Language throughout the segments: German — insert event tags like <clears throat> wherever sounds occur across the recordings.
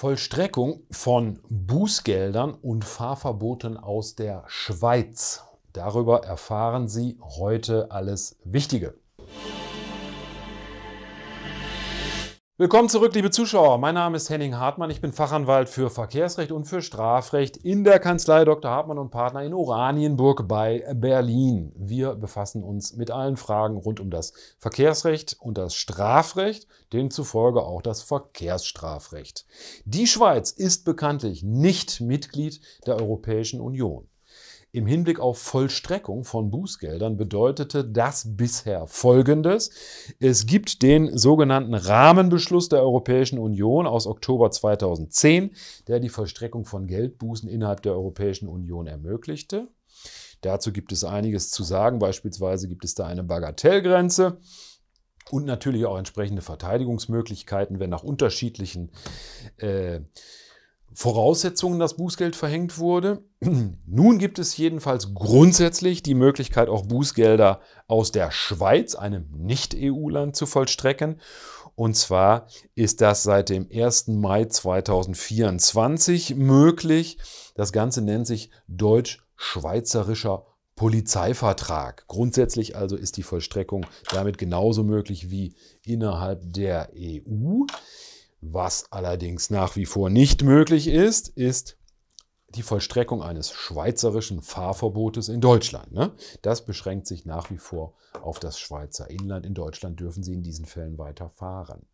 Vollstreckung von Bußgeldern und Fahrverboten aus der Schweiz. Darüber erfahren Sie heute alles Wichtige. Willkommen zurück, liebe Zuschauer. Mein Name ist Henning Hartmann. Ich bin Fachanwalt für Verkehrsrecht und für Strafrecht in der Kanzlei Dr. Hartmann und Partner in Oranienburg bei Berlin. Wir befassen uns mit allen Fragen rund um das Verkehrsrecht und das Strafrecht, demzufolge auch das Verkehrsstrafrecht. Die Schweiz ist bekanntlich nicht Mitglied der Europäischen Union. Im Hinblick auf Vollstreckung von Bußgeldern bedeutete das bisher Folgendes. Es gibt den sogenannten Rahmenbeschluss der Europäischen Union aus Oktober 2010, der die Vollstreckung von Geldbußen innerhalb der Europäischen Union ermöglichte. Dazu gibt es einiges zu sagen. Beispielsweise gibt es da eine Bagatellgrenze und natürlich auch entsprechende Verteidigungsmöglichkeiten, wenn nach unterschiedlichen äh, Voraussetzungen das Bußgeld verhängt wurde. <clears throat> Nun gibt es jedenfalls grundsätzlich die Möglichkeit, auch Bußgelder aus der Schweiz, einem Nicht-EU-Land, zu vollstrecken. Und zwar ist das seit dem 1. Mai 2024 möglich. Das Ganze nennt sich deutsch-schweizerischer Polizeivertrag. Grundsätzlich also ist die Vollstreckung damit genauso möglich wie innerhalb der EU. Was allerdings nach wie vor nicht möglich ist, ist die Vollstreckung eines schweizerischen Fahrverbotes in Deutschland. Ne? Das beschränkt sich nach wie vor auf das Schweizer Inland. In Deutschland dürfen Sie in diesen Fällen weiter fahren.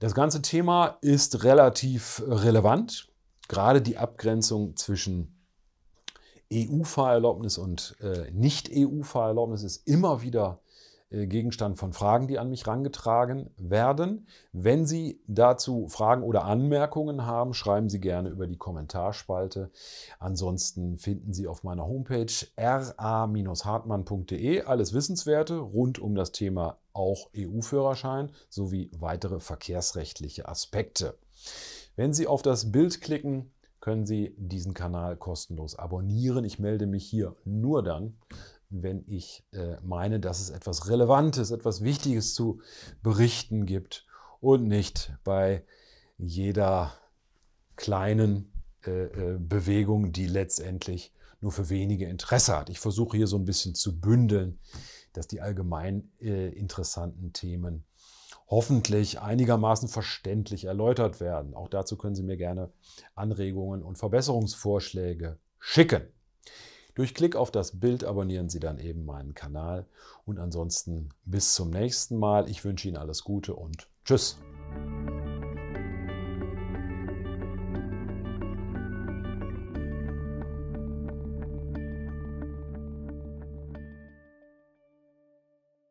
Das ganze Thema ist relativ relevant. Gerade die Abgrenzung zwischen EU-Fahrerlaubnis und äh, Nicht-EU-Fahrerlaubnis ist immer wieder äh, Gegenstand von Fragen, die an mich rangetragen werden. Wenn Sie dazu Fragen oder Anmerkungen haben, schreiben Sie gerne über die Kommentarspalte. Ansonsten finden Sie auf meiner Homepage ra-hartmann.de alles Wissenswerte rund um das Thema auch EU-Führerschein sowie weitere verkehrsrechtliche Aspekte. Wenn Sie auf das Bild klicken, können Sie diesen Kanal kostenlos abonnieren. Ich melde mich hier nur dann, wenn ich äh, meine, dass es etwas Relevantes, etwas Wichtiges zu berichten gibt und nicht bei jeder kleinen äh, äh, Bewegung, die letztendlich nur für wenige Interesse hat. Ich versuche hier so ein bisschen zu bündeln, dass die allgemein interessanten Themen hoffentlich einigermaßen verständlich erläutert werden. Auch dazu können Sie mir gerne Anregungen und Verbesserungsvorschläge schicken. Durch Klick auf das Bild abonnieren Sie dann eben meinen Kanal und ansonsten bis zum nächsten Mal. Ich wünsche Ihnen alles Gute und tschüss.